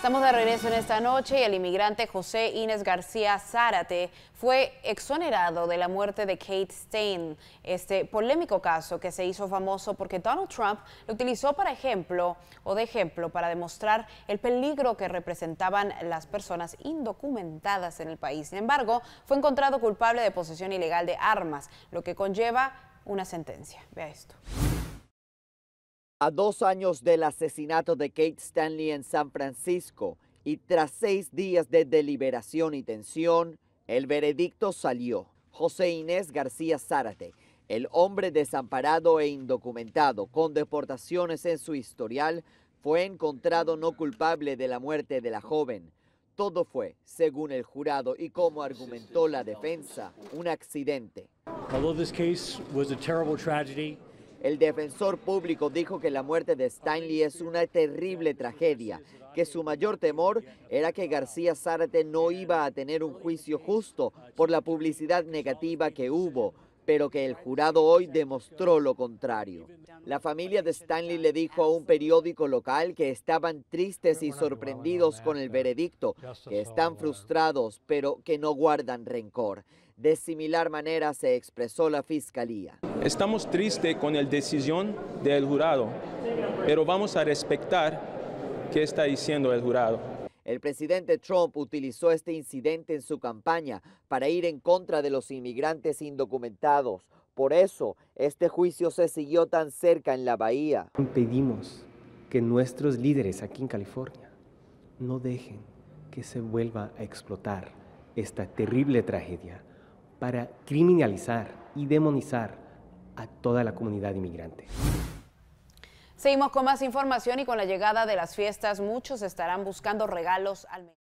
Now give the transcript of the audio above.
Estamos de regreso en esta noche y el inmigrante José Inés García Zárate fue exonerado de la muerte de Kate Stein, este polémico caso que se hizo famoso porque Donald Trump lo utilizó para ejemplo o de ejemplo para demostrar el peligro que representaban las personas indocumentadas en el país. Sin embargo, fue encontrado culpable de posesión ilegal de armas, lo que conlleva una sentencia. Vea esto. A dos años del asesinato de Kate Stanley en San Francisco y tras seis días de deliberación y tensión, el veredicto salió. José Inés García Zárate, el hombre desamparado e indocumentado con deportaciones en su historial, fue encontrado no culpable de la muerte de la joven. Todo fue, según el jurado y como argumentó la defensa, un accidente. El defensor público dijo que la muerte de Stanley es una terrible tragedia, que su mayor temor era que García Zárate no iba a tener un juicio justo por la publicidad negativa que hubo, pero que el jurado hoy demostró lo contrario. La familia de Stanley le dijo a un periódico local que estaban tristes y sorprendidos con el veredicto, que están frustrados, pero que no guardan rencor. De similar manera se expresó la fiscalía. Estamos tristes con la decisión del jurado, pero vamos a respetar qué está diciendo el jurado. El presidente Trump utilizó este incidente en su campaña para ir en contra de los inmigrantes indocumentados. Por eso, este juicio se siguió tan cerca en la bahía. Pedimos que nuestros líderes aquí en California no dejen que se vuelva a explotar esta terrible tragedia para criminalizar y demonizar a toda la comunidad inmigrante. Seguimos con más información y con la llegada de las fiestas, muchos estarán buscando regalos al